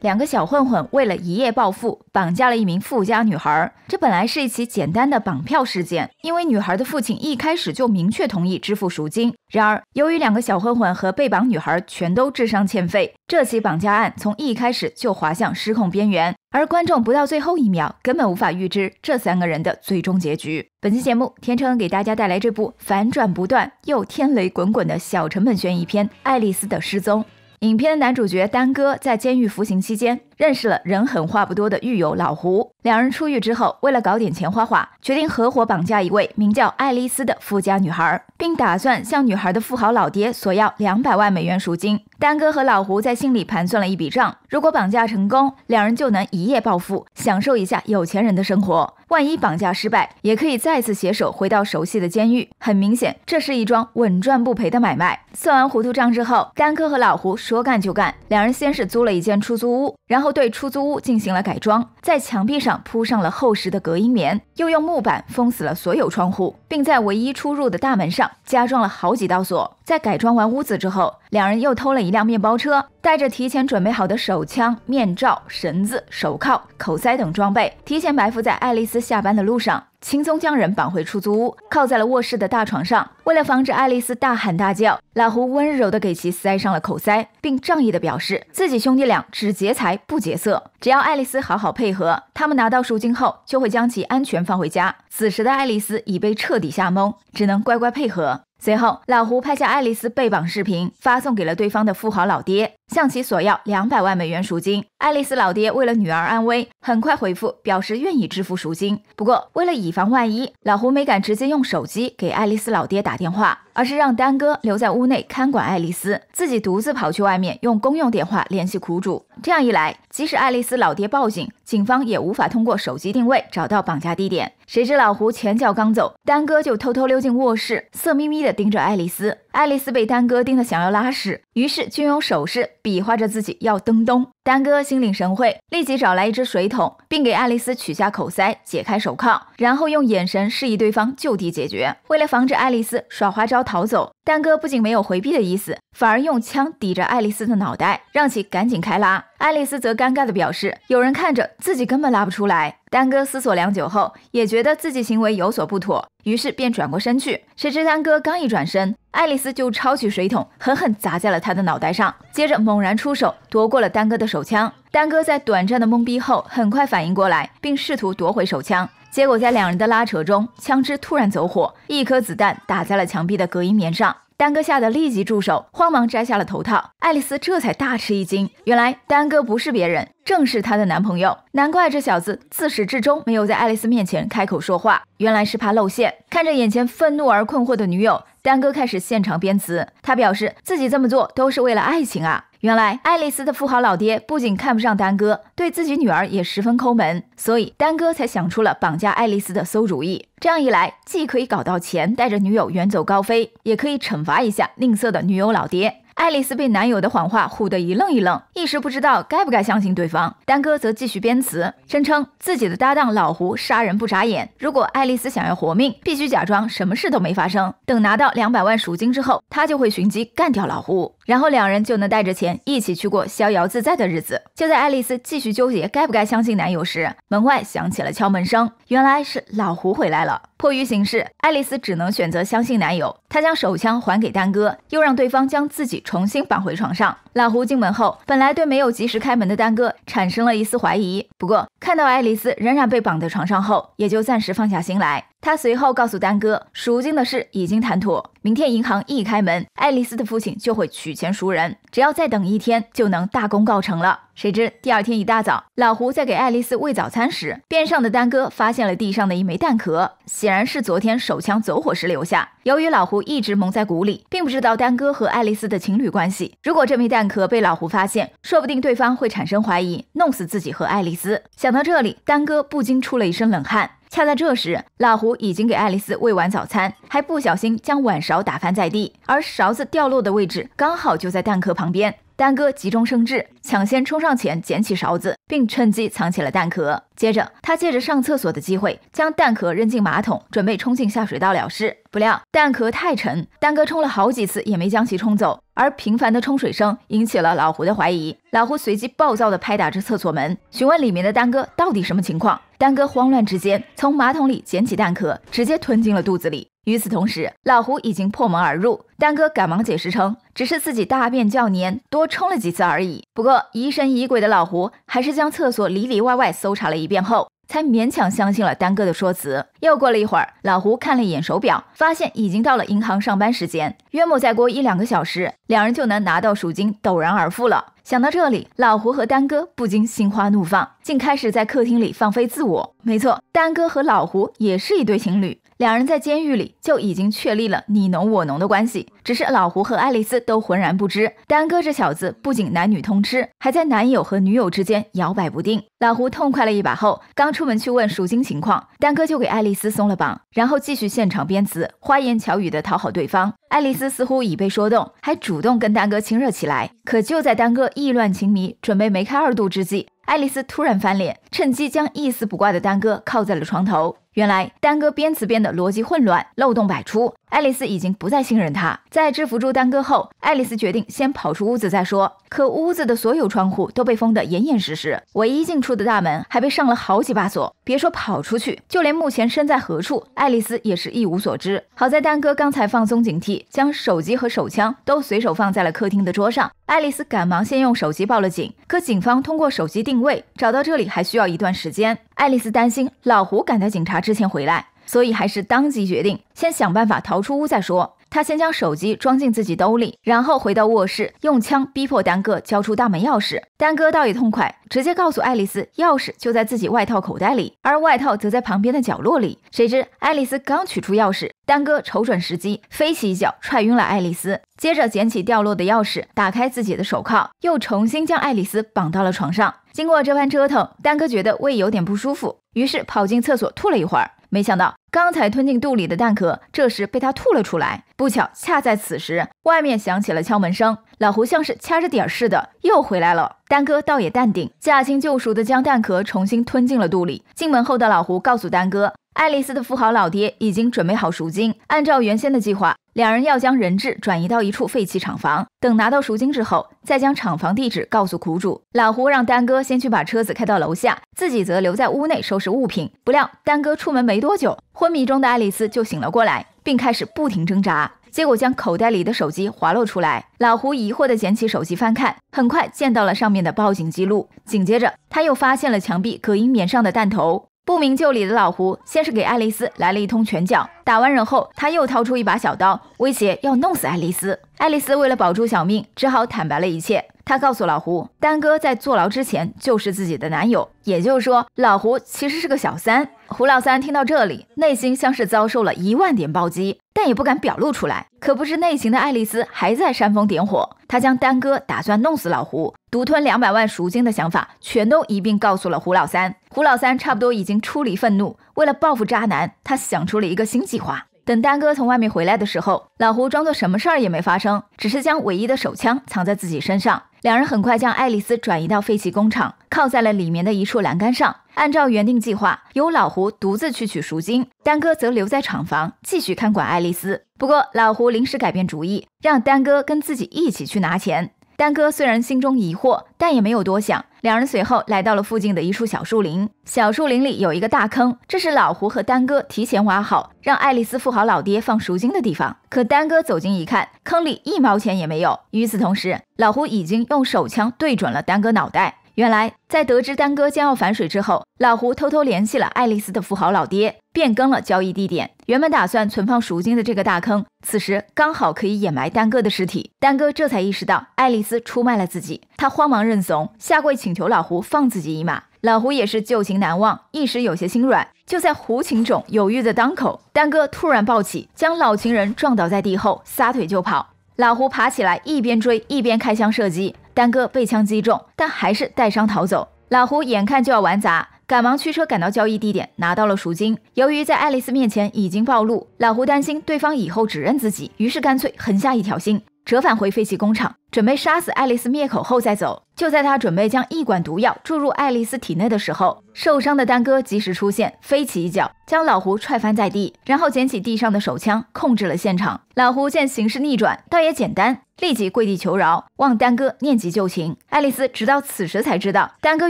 两个小混混为了一夜暴富，绑架了一名富家女孩。这本来是一起简单的绑票事件，因为女孩的父亲一开始就明确同意支付赎金。然而，由于两个小混混和被绑女孩全都智商欠费，这起绑架案从一开始就滑向失控边缘。而观众不到最后一秒，根本无法预知这三个人的最终结局。本期节目，天成给大家带来这部反转不断又天雷滚滚的小成本悬疑片《爱丽丝的失踪》。影片男主角丹哥在监狱服刑期间。认识了人狠话不多的狱友老胡，两人出狱之后，为了搞点钱花花，决定合伙绑架一位名叫爱丽丝的富家女孩，并打算向女孩的富豪老爹索要两百万美元赎金。丹哥和老胡在心里盘算了一笔账，如果绑架成功，两人就能一夜暴富，享受一下有钱人的生活；万一绑架失败，也可以再次携手回到熟悉的监狱。很明显，这是一桩稳赚不赔的买卖。算完糊涂账之后，丹哥和老胡说干就干，两人先是租了一间出租屋，然后。对出租屋进行了改装，在墙壁上铺上了厚实的隔音棉，又用木板封死了所有窗户，并在唯一出入的大门上加装了好几道锁。在改装完屋子之后，两人又偷了一辆面包车。带着提前准备好的手枪、面罩、绳子、手铐、口塞等装备，提前埋伏在爱丽丝下班的路上，轻松将人绑回出租屋，靠在了卧室的大床上。为了防止爱丽丝大喊大叫，老胡温柔地给其塞上了口塞，并仗义地表示自己兄弟俩只劫财不劫色，只要爱丽丝好好配合，他们拿到赎金后就会将其安全放回家。此时的爱丽丝已被彻底吓懵，只能乖乖配合。随后，老胡拍下爱丽丝被绑视频，发送给了对方的富豪老爹。向其索要两百万美元赎金，爱丽丝老爹为了女儿安危，很快回复表示愿意支付赎金。不过，为了以防万一，老胡没敢直接用手机给爱丽丝老爹打电话，而是让丹哥留在屋内看管爱丽丝，自己独自跑去外面用公用电话联系苦主。这样一来，即使爱丽丝老爹报警，警方也无法通过手机定位找到绑架地点。谁知老胡前脚刚走，丹哥就偷偷溜进卧室，色眯眯地盯着爱丽丝。爱丽丝被丹哥盯得想要拉屎，于是就用手势比划着自己要登蹲。丹哥心领神会，立即找来一只水桶，并给爱丽丝取下口塞，解开手铐，然后用眼神示意对方就地解决。为了防止爱丽丝耍花招逃走。丹哥不仅没有回避的意思，反而用枪抵着爱丽丝的脑袋，让其赶紧开拉。爱丽丝则尴尬地表示：“有人看着，自己根本拉不出来。”丹哥思索良久后，也觉得自己行为有所不妥，于是便转过身去。谁知丹哥刚一转身，爱丽丝就抄起水桶，狠狠砸在了他的脑袋上，接着猛然出手夺过了丹哥的手枪。丹哥在短暂的懵逼后，很快反应过来，并试图夺回手枪。结果在两人的拉扯中，枪支突然走火，一颗子弹打在了墙壁的隔音棉上。丹哥吓得立即住手，慌忙摘下了头套。爱丽丝这才大吃一惊，原来丹哥不是别人，正是她的男朋友。难怪这小子自始至终没有在爱丽丝面前开口说话，原来是怕露馅。看着眼前愤怒而困惑的女友，丹哥开始现场编词。他表示自己这么做都是为了爱情啊。原来爱丽丝的富豪老爹不仅看不上丹哥，对自己女儿也十分抠门，所以丹哥才想出了绑架爱丽丝的馊主意。这样一来，既可以搞到钱，带着女友远走高飞，也可以惩罚一下吝啬的女友老爹。爱丽丝被男友的谎话唬得一愣一愣，一时不知道该不该相信对方。丹哥则继续编词，声称自己的搭档老胡杀人不眨眼。如果爱丽丝想要活命，必须假装什么事都没发生。等拿到两百万赎金之后，他就会寻机干掉老胡，然后两人就能带着钱一起去过逍遥自在的日子。就在爱丽丝继续纠结该不该相信男友时，门外响起了敲门声。原来是老胡回来了。迫于形势，爱丽丝只能选择相信男友。她将手枪还给丹哥，又让对方将自己重新绑回床上。老胡进门后，本来对没有及时开门的丹哥产生了一丝怀疑，不过看到爱丽丝仍然被绑在床上后，也就暂时放下心来。他随后告诉丹哥，赎金的事已经谈妥，明天银行一开门，爱丽丝的父亲就会取钱赎人，只要再等一天，就能大功告成了。谁知第二天一大早，老胡在给爱丽丝喂早餐时，边上的丹哥发现了地上的一枚弹壳，显然是昨天手枪走火时留下。由于老胡一直蒙在鼓里，并不知道丹哥和爱丽丝的情侣关系，如果这枚弹蛋壳被老胡发现，说不定对方会产生怀疑，弄死自己和爱丽丝。想到这里，丹哥不禁出了一身冷汗。恰在这时，老胡已经给爱丽丝喂完早餐，还不小心将碗勺打翻在地，而勺子掉落的位置刚好就在蛋壳旁边。丹哥急中生智，抢先冲上前捡起勺子，并趁机藏起了蛋壳。接着，他借着上厕所的机会，将蛋壳扔进马桶，准备冲进下水道了事。不料蛋壳太沉，丹哥冲了好几次也没将其冲走。而频繁的冲水声引起了老胡的怀疑，老胡随即暴躁地拍打着厕所门，询问里面的丹哥到底什么情况。丹哥慌乱之间，从马桶里捡起蛋壳，直接吞进了肚子里。与此同时，老胡已经破门而入，丹哥赶忙解释称，只是自己大便较黏，多冲了几次而已。不过疑神疑鬼的老胡还是将厕所里里外外搜查了一遍后，才勉强相信了丹哥的说辞。又过了一会儿，老胡看了一眼手表，发现已经到了银行上班时间，约莫再过一两个小时，两人就能拿到赎金，陡然而富了。想到这里，老胡和丹哥不禁心花怒放，竟开始在客厅里放飞自我。没错，丹哥和老胡也是一对情侣。两人在监狱里就已经确立了你侬我侬的关系，只是老胡和爱丽丝都浑然不知。丹哥这小子不仅男女通吃，还在男友和女友之间摇摆不定。老胡痛快了一把后，刚出门去问赎金情况，丹哥就给爱丽丝松了绑，然后继续现场编词，花言巧语的讨好对方。爱丽丝似乎已被说动，还主动跟丹哥亲热起来。可就在丹哥意乱情迷，准备梅开二度之际，爱丽丝突然翻脸，趁机将一丝不挂的丹哥靠在了床头。原来丹哥编词编的逻辑混乱，漏洞百出。爱丽丝已经不再信任他。在制服住丹哥后，爱丽丝决定先跑出屋子再说。可屋子的所有窗户都被封得严严实实，唯一进出的大门还被上了好几把锁。别说跑出去，就连目前身在何处，爱丽丝也是一无所知。好在丹哥刚才放松警惕，将手机和手枪都随手放在了客厅的桌上。爱丽丝赶忙先用手机报了警，可警方通过手机定位找到这里还需要一段时间。爱丽丝担心老胡赶在警察之前回来，所以还是当即决定先想办法逃出屋再说。他先将手机装进自己兜里，然后回到卧室，用枪逼迫丹哥交出大门钥匙。丹哥倒也痛快，直接告诉爱丽丝，钥匙就在自己外套口袋里，而外套则在旁边的角落里。谁知爱丽丝刚取出钥匙，丹哥瞅准时机，飞起一脚踹晕了爱丽丝，接着捡起掉落的钥匙，打开自己的手铐，又重新将爱丽丝绑到了床上。经过这番折腾，丹哥觉得胃有点不舒服，于是跑进厕所吐了一会儿。没想到，刚才吞进肚里的蛋壳，这时被他吐了出来。不巧，恰在此时，外面响起了敲门声。老胡像是掐着点儿似的又回来了。丹哥倒也淡定，驾轻就熟地将蛋壳重新吞进了肚里。进门后的老胡告诉丹哥。爱丽丝的富豪老爹已经准备好赎金，按照原先的计划，两人要将人质转移到一处废弃厂房，等拿到赎金之后，再将厂房地址告诉苦主。老胡让丹哥先去把车子开到楼下，自己则留在屋内收拾物品。不料，丹哥出门没多久，昏迷中的爱丽丝就醒了过来，并开始不停挣扎，结果将口袋里的手机滑落出来。老胡疑惑地捡起手机翻看，很快见到了上面的报警记录，紧接着他又发现了墙壁隔音棉上的弹头。不明就里的老胡先是给爱丽丝来了一通拳脚，打完人后，他又掏出一把小刀，威胁要弄死爱丽丝。爱丽丝为了保住小命，只好坦白了一切。他告诉老胡，丹哥在坐牢之前就是自己的男友，也就是说，老胡其实是个小三。胡老三听到这里，内心像是遭受了一万点暴击，但也不敢表露出来。可不知内情的爱丽丝还在煽风点火，她将丹哥打算弄死老胡，独吞两百万赎金的想法，全都一并告诉了胡老三。胡老三差不多已经出离愤怒，为了报复渣男，他想出了一个新计划。等丹哥从外面回来的时候，老胡装作什么事儿也没发生，只是将唯一的手枪藏在自己身上。两人很快将爱丽丝转移到废弃工厂，靠在了里面的一处栏杆上。按照原定计划，由老胡独自去取赎金，丹哥则留在厂房继续看管爱丽丝。不过，老胡临时改变主意，让丹哥跟自己一起去拿钱。丹哥虽然心中疑惑，但也没有多想。两人随后来到了附近的一处小树林，小树林里有一个大坑，这是老胡和丹哥提前挖好，让爱丽丝富豪老爹放赎金的地方。可丹哥走近一看，坑里一毛钱也没有。与此同时，老胡已经用手枪对准了丹哥脑袋。原来，在得知丹哥将要反水之后，老胡偷偷联系了爱丽丝的富豪老爹，变更了交易地点。原本打算存放赎金的这个大坑，此时刚好可以掩埋丹哥的尸体。丹哥这才意识到爱丽丝出卖了自己，他慌忙认怂，下跪请求老胡放自己一马。老胡也是旧情难忘，一时有些心软。就在胡情种犹豫的当口，丹哥突然抱起，将老情人撞倒在地后，撒腿就跑。老胡爬起来，一边追一边开枪射击。丹哥被枪击中，但还是带伤逃走。老胡眼看就要玩砸，赶忙驱车赶到交易地点，拿到了赎金。由于在爱丽丝面前已经暴露，老胡担心对方以后指认自己，于是干脆狠下一条心，折返回废弃工厂。准备杀死爱丽丝灭口后再走。就在他准备将一管毒药注入爱丽丝体内的时候，受伤的丹哥及时出现，飞起一脚将老胡踹翻在地，然后捡起地上的手枪控制了现场。老胡见形势逆转，倒也简单，立即跪地求饶，望丹哥念及旧情。爱丽丝直到此时才知道，丹哥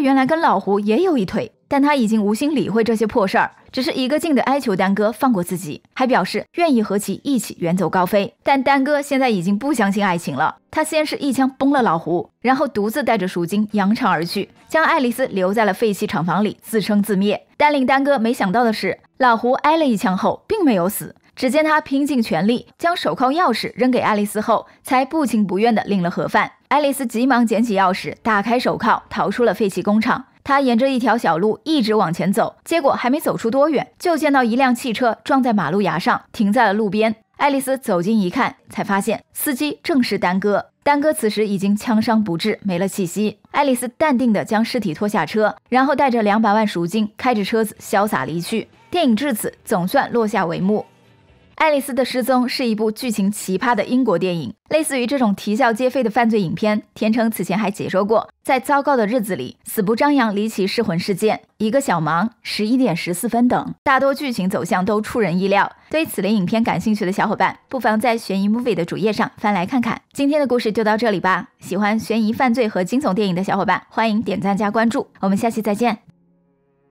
原来跟老胡也有一腿。但他已经无心理会这些破事儿，只是一个劲的哀求丹哥放过自己，还表示愿意和其一起远走高飞。但丹哥现在已经不相信爱情了。他先是一枪崩了老胡，然后独自带着赎金扬长而去，将爱丽丝留在了废弃厂房里自生自灭。但令丹哥没想到的是，老胡挨了一枪后并没有死。只见他拼尽全力将手铐钥匙扔给爱丽丝后，才不情不愿地领了盒饭。爱丽丝急忙捡起钥匙，打开手铐，逃出了废弃工厂。他沿着一条小路一直往前走，结果还没走出多远，就见到一辆汽车撞在马路牙上，停在了路边。爱丽丝走近一看，才发现司机正是丹哥。丹哥此时已经枪伤不治，没了气息。爱丽丝淡定地将尸体拖下车，然后带着两百万赎金，开着车子潇洒离去。电影至此，总算落下帷幕。爱丽丝的失踪是一部剧情奇葩的英国电影，类似于这种啼笑皆非的犯罪影片。田橙此前还解说过，在糟糕的日子里，死不张扬离奇噬魂事件，一个小忙，十一点十四分等，大多剧情走向都出人意料。对此类影片感兴趣的小伙伴，不妨在悬疑 movie 的主页上翻来看看。今天的故事就到这里吧。喜欢悬疑、犯罪和惊悚电影的小伙伴，欢迎点赞加关注。我们下期再见。